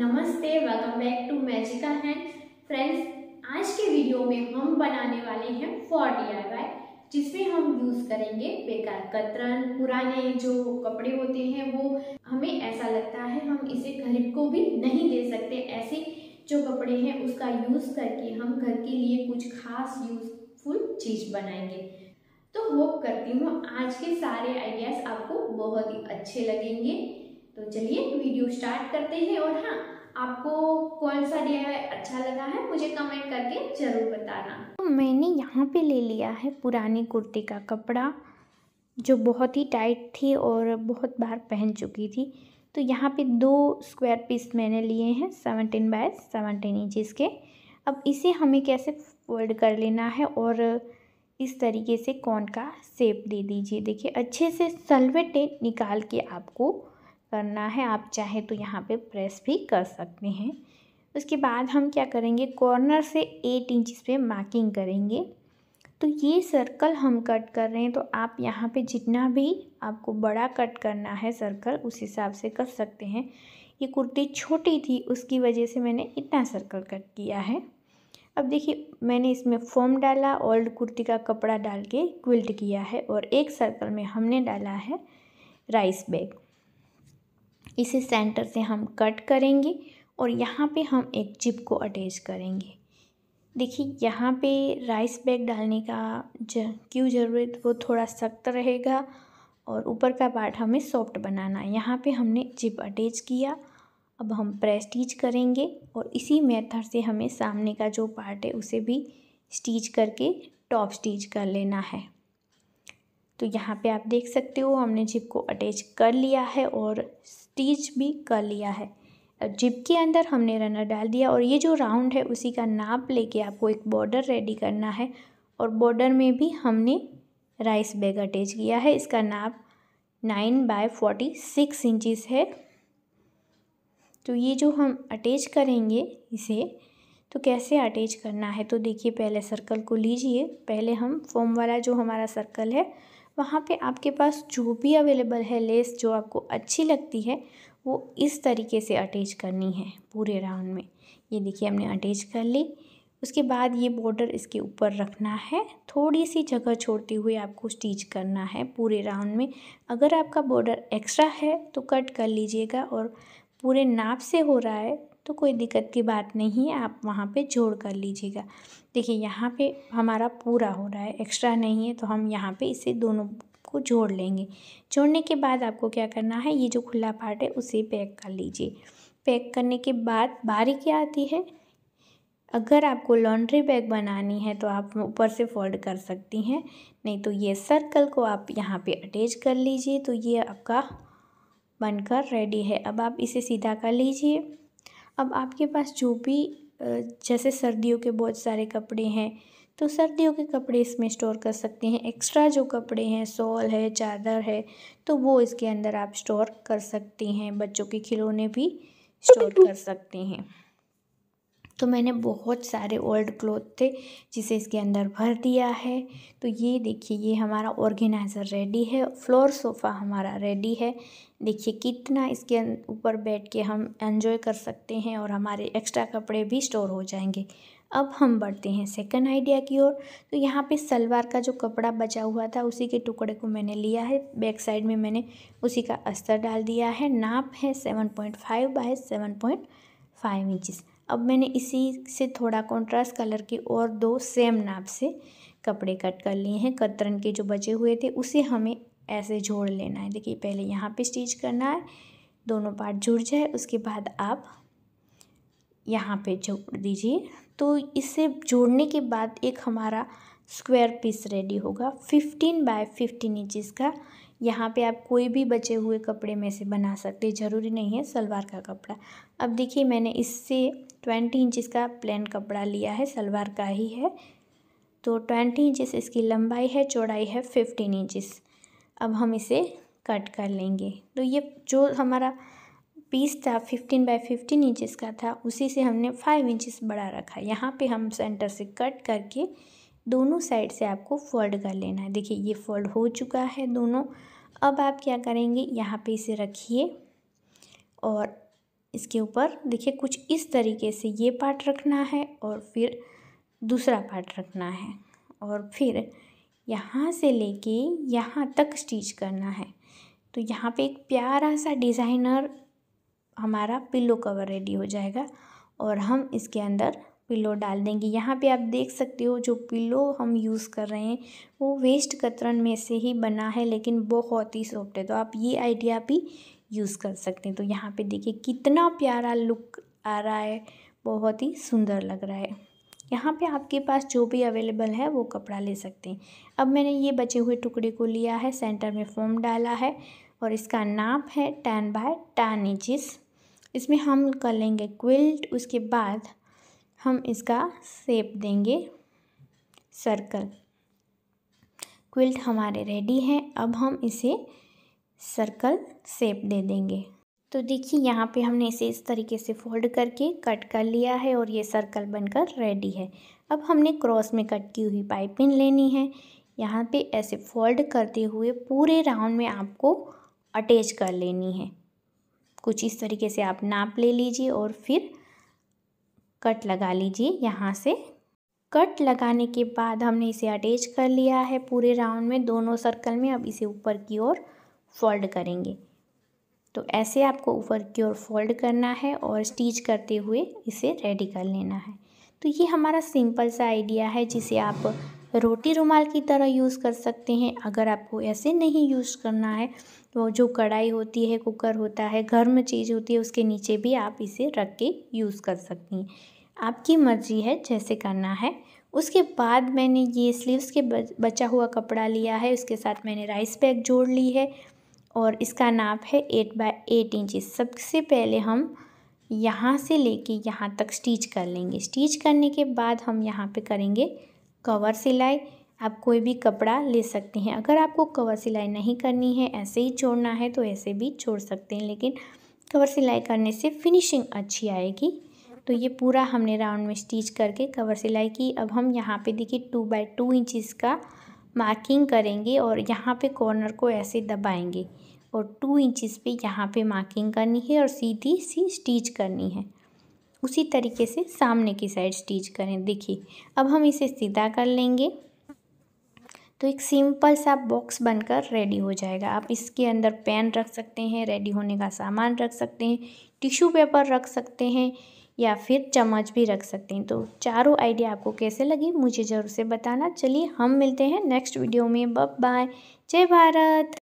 नमस्ते welcome back to magical hand friends आज के वीडियो में हम बनाने वाले हैं फॉर डी जिसमें हम यूज़ करेंगे बेकार कतरन पुराने जो कपड़े होते हैं वो हमें ऐसा लगता है हम इसे घर को भी नहीं दे सकते ऐसे जो कपड़े हैं उसका यूज़ करके हम घर के लिए कुछ खास यूजफुल चीज़ बनाएंगे तो होप करती हूँ आज के सारे आइडियाज़ आपको बहुत ही अच्छे लगेंगे तो चलिए वीडियो स्टार्ट करते हैं और हाँ आपको कौन सा डी अच्छा लगा है मुझे कमेंट करके ज़रूर बताना तो मैंने यहाँ पे ले लिया है पुरानी कुर्ती का कपड़ा जो बहुत ही टाइट थी और बहुत बार पहन चुकी थी तो यहाँ पे दो स्क्वायर पीस मैंने लिए हैं सेवनटीन बाय सेवनटीन इंचज़ के अब इसे हमें कैसे फोल्ड कर लेना है और इस तरीके से कौन का सेप दे दीजिए देखिए अच्छे से सलवेटे निकाल के आपको करना है आप चाहे तो यहाँ पे प्रेस भी कर सकते हैं उसके बाद हम क्या करेंगे कॉर्नर से एट इंचज़ पे मार्किंग करेंगे तो ये सर्कल हम कट कर रहे हैं तो आप यहाँ पे जितना भी आपको बड़ा कट करना है सर्कल उस हिसाब से कर सकते हैं ये कुर्ती छोटी थी उसकी वजह से मैंने इतना सर्कल कट किया है अब देखिए मैंने इसमें फॉर्म डाला ओल्ड कुर्ती का कपड़ा डाल के क्विल्ट किया है और एक सर्कल में हमने डाला है राइस बैग इसे सेंटर से हम कट करेंगे और यहाँ पे हम एक जिप को अटैच करेंगे देखिए यहाँ पे राइस बैग डालने का ज क्यों ज़रूरत वो थोड़ा सख्त रहेगा और ऊपर का पार्ट हमें सॉफ्ट बनाना है यहाँ पे हमने जिप अटैच किया अब हम प्रेस स्टीच करेंगे और इसी मेथड से हमें सामने का जो पार्ट है उसे भी स्टीच करके टॉप स्टीच कर लेना है तो यहाँ पे आप देख सकते हो हमने जिप को अटैच कर लिया है और स्टिच भी कर लिया है जिप के अंदर हमने रनर डाल दिया और ये जो राउंड है उसी का नाप लेके आपको एक बॉर्डर रेडी करना है और बॉर्डर में भी हमने राइस बैग अटैच किया है इसका नाप nine by forty six inches है तो ये जो हम अटैच करेंगे इसे तो कैसे अटैच करना है तो देखिए पहले सर्कल को लीजिए पहले हम फोम वाला जो हमारा सर्कल है वहाँ पे आपके पास जो भी अवेलेबल है लेस जो आपको अच्छी लगती है वो इस तरीके से अटैच करनी है पूरे राउंड में ये देखिए हमने अटैच कर ली उसके बाद ये बॉर्डर इसके ऊपर रखना है थोड़ी सी जगह छोड़ते हुए आपको स्टिच करना है पूरे राउंड में अगर आपका बॉर्डर एक्स्ट्रा है तो कट कर लीजिएगा और पूरे नाप से हो रहा है तो कोई दिक्कत की बात नहीं है आप वहाँ पे जोड़ कर लीजिएगा देखिए यहाँ पे हमारा पूरा हो रहा है एक्स्ट्रा नहीं है तो हम यहाँ पे इसे दोनों को जोड़ लेंगे जोड़ने के बाद आपको क्या करना है ये जो खुला पार्ट है उसे पैक कर लीजिए पैक करने के बाद बारी क्या आती है अगर आपको लॉन्ड्री बैग बनानी है तो आप ऊपर से फोल्ड कर सकती हैं नहीं तो ये सर्कल को आप यहाँ पे अटैच कर लीजिए तो ये आपका बनकर रेडी है अब आप इसे सीधा कर लीजिए अब आपके पास जो भी जैसे सर्दियों के बहुत सारे कपड़े हैं तो सर्दियों के कपड़े इसमें स्टोर कर सकते हैं एक्स्ट्रा जो कपड़े हैं सॉल है चादर है तो वो इसके अंदर आप स्टोर कर सकते हैं बच्चों के खिलौने भी स्टोर तो कर सकते हैं तो मैंने बहुत सारे ओल्ड क्लोथ थे जिसे इसके अंदर भर दिया है तो ये देखिए ये हमारा ऑर्गेनाइज़र रेडी है फ्लोर सोफ़ा हमारा रेडी है देखिए कितना इसके अं-, ऊपर बैठ के हम एंजॉय कर सकते हैं और हमारे एक्स्ट्रा कपड़े भी स्टोर हो जाएंगे अब हम बढ़ते हैं सेकंड आइडिया की ओर तो यहाँ पे सलवार का जो कपड़ा बचा हुआ था उसी के टुकड़े को मैंने लिया है बैक साइड में मैंने उसी का अस्तर डाल दिया है नाप है seven point five by seven point five inches अब मैंने इसी से थोड़ा कॉन्ट्रास्ट कलर के और दो सेम नाप से कपड़े कट कर लिए हैं कतरन के जो बचे हुए थे उसे हमें ऐसे जोड़ लेना है देखिए पहले यहाँ पे स्टिच करना है दोनों पार्ट जुड़ जाए उसके बाद आप यहाँ पे जोड़ दीजिए तो इसे जोड़ने के बाद एक हमारा स्क्वायर पीस रेडी होगा फिफ्टीन बाय फिफ्टीन इंचज़ का यहाँ पे आप कोई भी बचे हुए कपड़े में से बना सकते ज़रूरी नहीं है सलवार का कपड़ा अब देखिए मैंने इससे ट्वेंटी इंचज़ का प्लेन कपड़ा लिया है सलवार का ही है तो ट्वेंटी इंचज़ इसकी लंबाई है चौड़ाई है फिफ्टीन इंचज़ अब हम इसे कट कर लेंगे तो ये जो हमारा पीस था फिफ्टीन बाई फिफ्टीन इंचज़ का था उसी से हमने फाइव इंचज़ बड़ा रखा यहाँ पे हम सेंटर से कट करके दोनों साइड से आपको फोल्ड कर लेना है देखिए ये फोल्ड हो चुका है दोनों अब आप क्या करेंगे यहाँ पे इसे रखिए और इसके ऊपर देखिए कुछ इस तरीके से ये पार्ट रखना है और फिर दूसरा पार्ट रखना है और फिर यहाँ से लेके यहाँ तक स्टिच करना है तो यहाँ पे एक प्यारा सा डिज़ाइनर हमारा पिल्लो कवर रेडी हो जाएगा और हम इसके अंदर पिलो डाल देंगे यहाँ पे आप देख सकते हो जो पिलो हम यूज़ कर रहे हैं वो वेस्ट कतरन में से ही बना है लेकिन बहुत ही सॉफ्ट है तो आप ये आइडिया भी यूज़ कर सकते हैं तो यहाँ पे देखिए कितना प्यारा लुक आ रहा है बहुत ही सुंदर लग रहा है यहाँ पे आपके पास जो भी अवेलेबल है वो कपड़ा ले सकते हैं अब मैंने ये बचे हुए टुकड़े को लिया है सेंटर में फोम डाला है और इसका नाप है टेन बाय टेन इंचिस इसमें हम कर लेंगे क्विल्ट उसके बाद हम इसका सेप देंगे सर्कल क्विल्ट हमारे रेडी है अब हम इसे सर्कल सेप दे देंगे तो देखिए यहाँ पे हमने इसे इस तरीके से फोल्ड करके कट कर लिया है और ये सर्कल बनकर रेडी है अब हमने क्रॉस में कट की हुई पाइपिंग लेनी है यहाँ पे ऐसे फोल्ड करते हुए पूरे राउंड में आपको अटैच कर लेनी है कुछ इस तरीके से आप नाप ले लीजिए और फिर कट लगा लीजिए यहाँ से कट लगाने के बाद हमने इसे अटैच कर लिया है पूरे राउंड में दोनों सर्कल में अब इसे ऊपर की ओर फोल्ड करेंगे तो ऐसे आपको ऊपर की ओर फोल्ड करना है और स्टिच करते हुए इसे रेडी कर लेना है तो ये हमारा सिंपल सा आइडिया है जिसे आप रोटी रुमाल की तरह यूज़ कर सकते हैं अगर आपको ऐसे नहीं यूज़ करना है तो जो कढ़ाई होती है कुकर होता है घर में चीज़ होती है उसके नीचे भी आप इसे रख के यूज़ कर सकती हैं आपकी मर्ज़ी है जैसे करना है उसके बाद मैंने ये स्लीव्स के बचा हुआ कपड़ा लिया है उसके साथ मैंने राइस बैग जोड़ ली है और इसका नाप है एट बाय एट इंचज़ सबसे पहले हम यहाँ से लेके यहाँ तक स्टिच कर लेंगे स्टिच करने के बाद हम यहाँ पे करेंगे कवर सिलाई आप कोई भी कपड़ा ले सकते हैं अगर आपको कवर सिलाई नहीं करनी है ऐसे ही छोड़ना है तो ऐसे भी छोड़ सकते हैं लेकिन कवर सिलाई करने से फिनिशिंग अच्छी आएगी तो ये पूरा हमने राउंड में स्टिच करके कवर सिलाई की अब हम यहाँ पे देखिए टू बाई टू इंचज़ का मार्किंग करेंगे और यहाँ पे कॉर्नर को ऐसे दबाएंगे और टू इंचज़ पे यहाँ पे मार्किंग करनी है और सीधी सी स्टिच करनी है उसी तरीके से सामने की साइड स्टिच करें देखिए अब हम इसे सीधा कर लेंगे तो एक सिंपल सा बॉक्स बनकर रेडी हो जाएगा आप इसके अंदर पेन रख सकते हैं रेडी होने का सामान रख सकते हैं टिश्यू पेपर रख सकते हैं या फिर चम्मच भी रख सकते हैं तो चारों आइडिया आपको कैसे लगी मुझे ज़रूर से बताना चलिए हम मिलते हैं नेक्स्ट वीडियो में बब बाय जय भारत